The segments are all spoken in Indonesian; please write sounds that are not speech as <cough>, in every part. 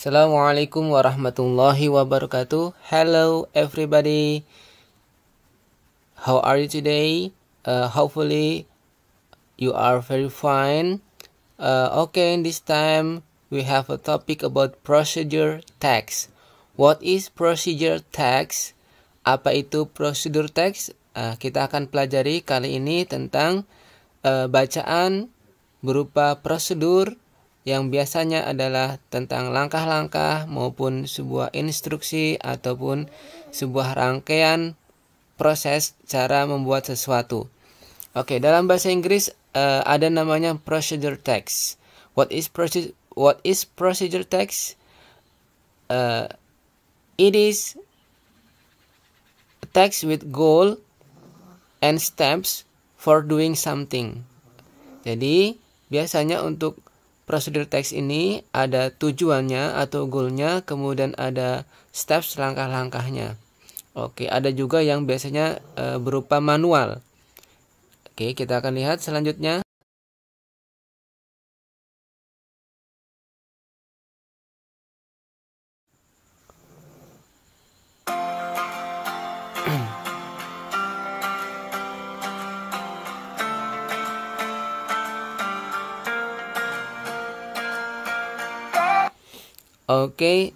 Assalamualaikum warahmatullahi wabarakatuh. Hello everybody. How are you today? Uh, hopefully you are very fine. Uh, okay, this time we have a topic about procedure tax. What is procedure tax? Apa itu procedure tax? Uh, kita akan pelajari kali ini tentang uh, bacaan berupa prosedur yang biasanya adalah tentang langkah-langkah maupun sebuah instruksi ataupun sebuah rangkaian proses cara membuat sesuatu. Oke, okay, dalam bahasa Inggris uh, ada namanya procedure text. What is procedure What is procedure text? Uh, it is text with goal and steps for doing something. Jadi biasanya untuk prosedur teks ini ada tujuannya atau goalnya, kemudian ada steps langkah-langkahnya. Oke, ada juga yang biasanya e, berupa manual. Oke, kita akan lihat selanjutnya. Oke,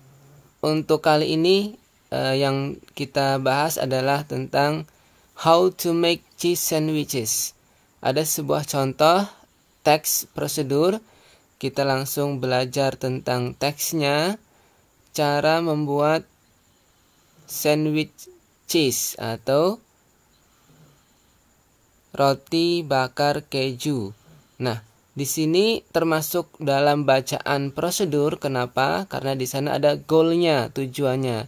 untuk kali ini uh, yang kita bahas adalah tentang how to make cheese sandwiches. Ada sebuah contoh teks prosedur. Kita langsung belajar tentang teksnya, cara membuat sandwich cheese atau roti bakar keju. Nah, di sini termasuk dalam bacaan prosedur. Kenapa? Karena di sana ada goalnya, tujuannya,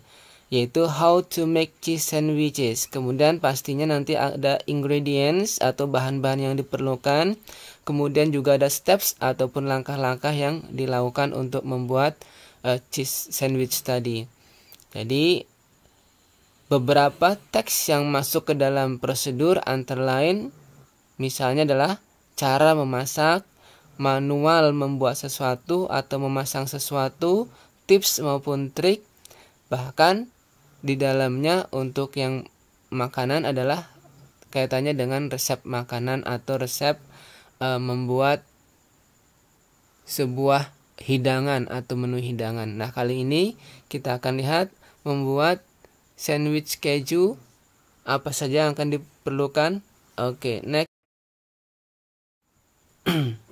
yaitu how to make cheese sandwiches. Kemudian pastinya nanti ada ingredients atau bahan-bahan yang diperlukan. Kemudian juga ada steps ataupun langkah-langkah yang dilakukan untuk membuat uh, cheese sandwich tadi. Jadi beberapa teks yang masuk ke dalam prosedur antara lain misalnya adalah cara memasak, manual membuat sesuatu atau memasang sesuatu, tips maupun trik, bahkan di dalamnya untuk yang makanan adalah kaitannya dengan resep makanan atau resep e, membuat sebuah hidangan atau menu hidangan. Nah, kali ini kita akan lihat membuat sandwich keju apa saja yang akan diperlukan. Oke, okay, next. <clears throat>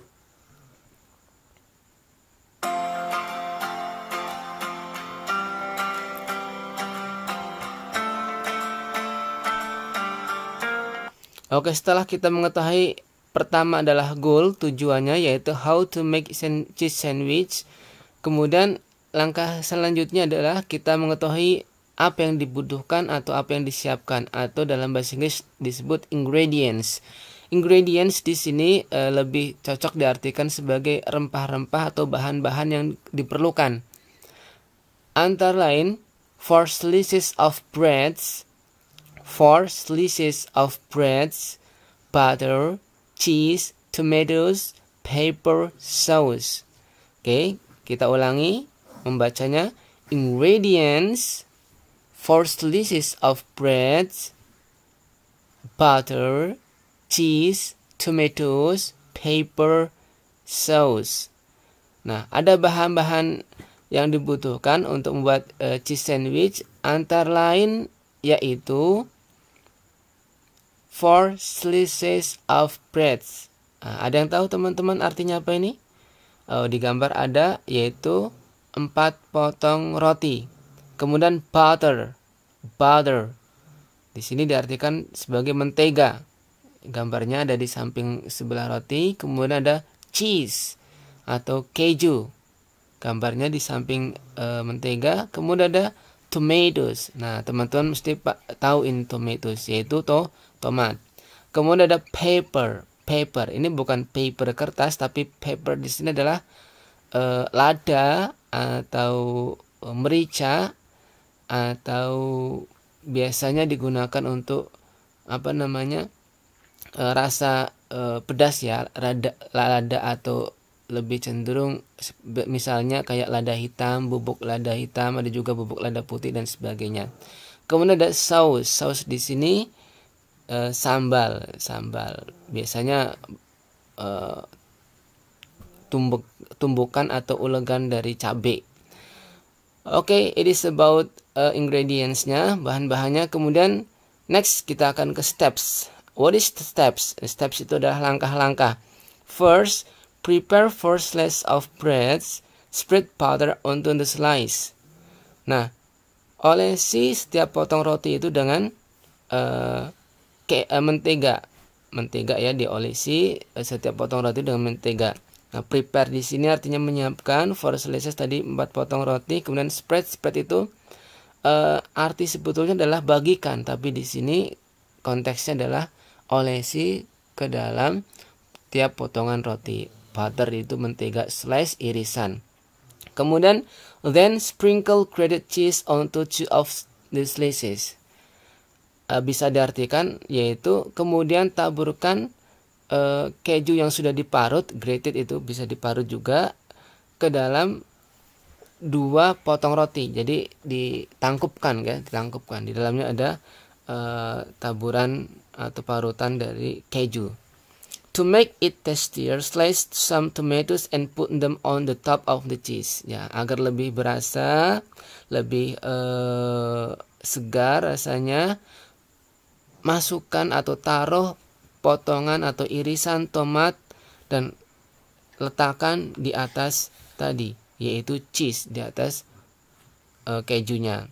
Oke, setelah kita mengetahui pertama adalah goal tujuannya yaitu how to make cheese sandwich. Kemudian langkah selanjutnya adalah kita mengetahui apa yang dibutuhkan atau apa yang disiapkan atau dalam bahasa Inggris disebut ingredients. Ingredients di sini e, lebih cocok diartikan sebagai rempah-rempah atau bahan-bahan yang diperlukan. Antara lain, four slices of breads, four slices of breads, butter, cheese, tomatoes, pepper sauce. Oke, okay, kita ulangi membacanya. Ingredients: four slices of breads, butter, cheese, tomatoes, pepper sauce. Nah, ada bahan-bahan yang dibutuhkan untuk membuat uh, cheese sandwich antara lain yaitu Four slices of bread. Nah, ada yang tahu teman-teman artinya apa ini? Oh, di gambar ada yaitu empat potong roti. Kemudian butter, butter. Di sini diartikan sebagai mentega. Gambarnya ada di samping sebelah roti, kemudian ada cheese atau keju. Gambarnya di samping e, mentega, kemudian ada tomatoes. Nah, teman-teman mesti tahu ini tomatoes yaitu to tomat. Kemudian ada paper, paper. Ini bukan paper kertas tapi paper di sini adalah uh, lada atau eh, merica atau biasanya digunakan untuk apa namanya? Uh, rasa uh, pedas ya, lada, lada atau lebih cenderung misalnya kayak lada hitam, bubuk lada hitam, ada juga bubuk lada putih dan sebagainya. Kemudian ada saus. Saus di sini e, sambal, sambal. Biasanya e, tumbuk tumbukan atau ulegan dari cabai. Oke, okay, it is about uh, ingredients-nya, bahan-bahannya. Kemudian next kita akan ke steps. What is the steps? Steps itu adalah langkah-langkah. First, Prepare four slices of bread, spread powder onto the slice. Nah, olesi setiap potong roti itu dengan uh, ke, uh, mentega. Mentega ya diolesi uh, eh, setiap potong roti dengan mentega. Nah, prepare di sini artinya menyiapkan four slices tadi empat potong roti, kemudian spread spread itu uh, arti sebetulnya adalah bagikan, tapi di sini konteksnya adalah olesi ke dalam tiap potongan roti butter itu mentega slice irisan. Kemudian then sprinkle grated cheese onto two of the slices. Uh, bisa diartikan yaitu kemudian taburkan uh, keju yang sudah diparut, grated itu bisa diparut juga ke dalam dua potong roti. Jadi ditangkupkan ya, ditangkupkan. Di dalamnya ada uh, taburan atau parutan dari keju. To make it tastier, slice some tomatoes and put them on the top of the cheese. Ya, agar lebih berasa, lebih uh, segar rasanya, masukkan atau taruh potongan atau irisan tomat dan letakkan di atas tadi, yaitu cheese di atas uh, kejunya.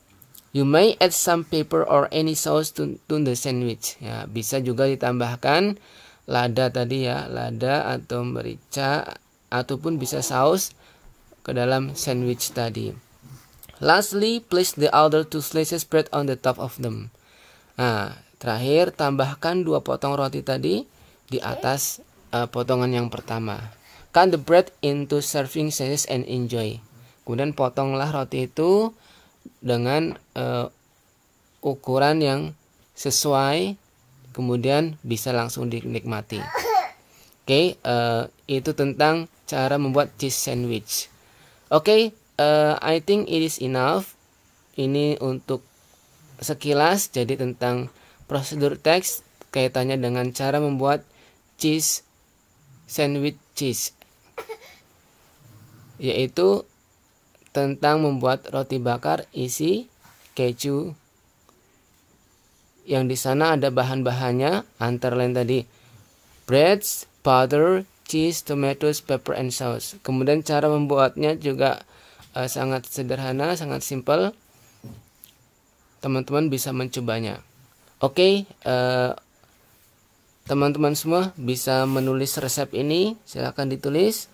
You may add some pepper or any sauce to, to the sandwich. Ya, bisa juga ditambahkan lada tadi ya, lada atau merica ataupun bisa saus ke dalam sandwich tadi. Lastly, place the other two slices bread on the top of them. Nah, terakhir tambahkan dua potong roti tadi di atas uh, potongan yang pertama. Cut the bread into serving slices and enjoy. Kemudian potonglah roti itu dengan uh, ukuran yang sesuai kemudian bisa langsung dinikmati. Oke, okay, uh, eh, itu tentang cara membuat cheese sandwich. Oke, okay, uh, eh, I think it is enough. Ini untuk sekilas jadi tentang prosedur teks kaitannya dengan cara membuat cheese sandwich cheese yaitu tentang membuat roti bakar isi keju yang di sana ada bahan-bahannya antara lain tadi breads, butter, cheese, tomatoes, pepper and sauce. Kemudian cara membuatnya juga uh, sangat sederhana, sangat simple. Teman-teman bisa mencobanya. Oke, okay, uh, eh, teman-teman semua bisa menulis resep ini, silakan ditulis.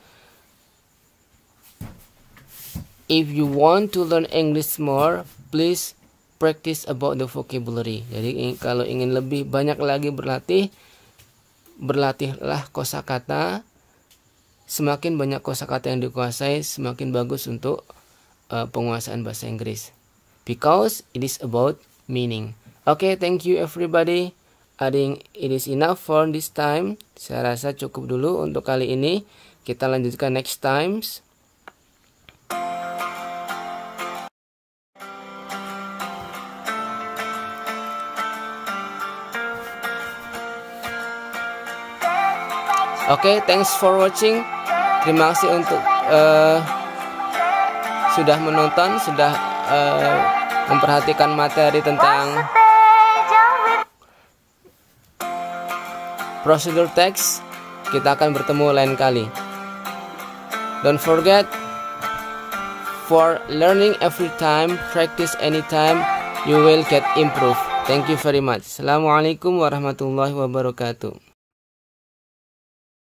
If you want to learn English more, please practice about the vocabulary. Jadi kalau ingin lebih banyak lagi berlatih, berlatihlah kosakata. Semakin banyak kosakata yang dikuasai, semakin bagus untuk uh, penguasaan bahasa Inggris. Because it is about meaning. Okay, thank you everybody. I think it is enough for this time. Saya rasa cukup dulu untuk kali ini. Kita lanjutkan next times. oke okay, thanks for watching terima kasih untuk uh, sudah menonton sudah uh, memperhatikan materi tentang prosedur teks kita akan bertemu lain kali don't forget for learning every time practice anytime you will get improved thank you very much assalamualaikum warahmatullahi wabarakatuh